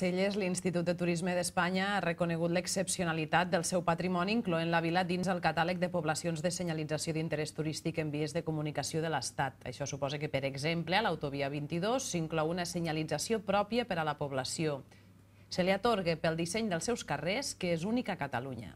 Celles, l'Institut de Turisme d'Espanya ha reconegut l'excepcionalitat del seu patrimoni incloent la vila dins el catàleg de poblacions de senyalització d'interès turístic en vies de comunicació de l'Estat. Això suposa que, per exemple, a l'autovia 22 s'inclou una senyalització pròpia per a la població. Se li atorga pel disseny dels seus carrers, que és única a Catalunya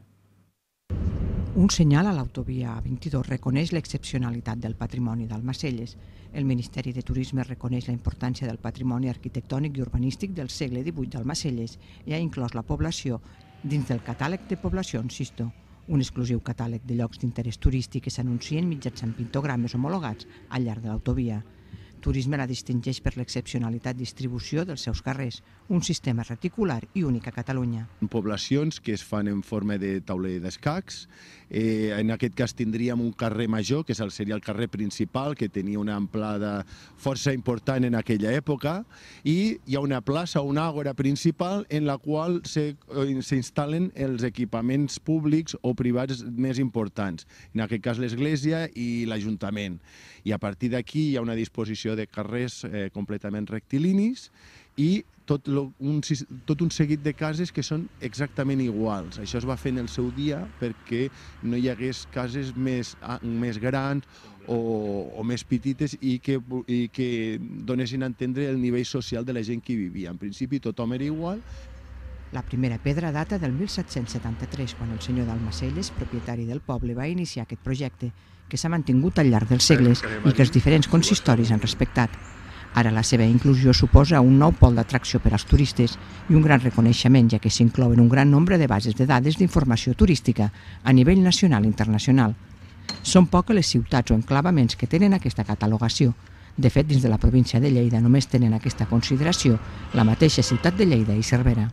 un senyal a l'autovia 22 reconeix l'excepcionalitat del patrimoni d'Almacelles. El Ministeri de Turisme reconeix la importància del patrimoni arquitectònic i urbanístic del segle XVIII d'Almacelles i ha inclòs la població dins del catàleg de poblacions Sisto, un exclusiu catàleg de llocs d'interès turístic que s'anuncien mitjançant pintogrames homologats al llarg de l'autovia. Turisme la distingeix per l'excepcionalitat distribució dels seus carrers, un sistema reticular i únic a Catalunya. Poblacions que es fan en forma de tauler d'escacs Eh, en aquest cas tindríem un carrer major, que és el, seria el carrer principal, que tenia una amplada força important en aquella època, i hi ha una plaça, una àgora principal, en la qual eh, s'instal·len els equipaments públics o privats més importants, en aquest cas l'església i l'Ajuntament. I a partir d'aquí hi ha una disposició de carrers eh, completament rectilinis i tot, lo, un, tot un seguit de cases que són exactament iguals. Això es va fer en el seu dia perquè no hi hagués cases més, més grans o, o més petites i que, i que donessin a entendre el nivell social de la gent que hi vivia. En principi tothom era igual. La primera pedra data del 1773, quan el senyor d'Almacelles, propietari del poble, va iniciar aquest projecte, que s'ha mantingut al llarg dels segles i que els diferents consistoris han respectat. Ara la seva inclusió suposa un nou pol d'atracció per als turistes i un gran reconeixement, ja que s'inclouen un gran nombre de bases de dades d'informació turística a nivell nacional i internacional. Són poques les ciutats o enclavaments que tenen aquesta catalogació. De fet, dins de la província de Lleida només tenen aquesta consideració la mateixa ciutat de Lleida i Cervera.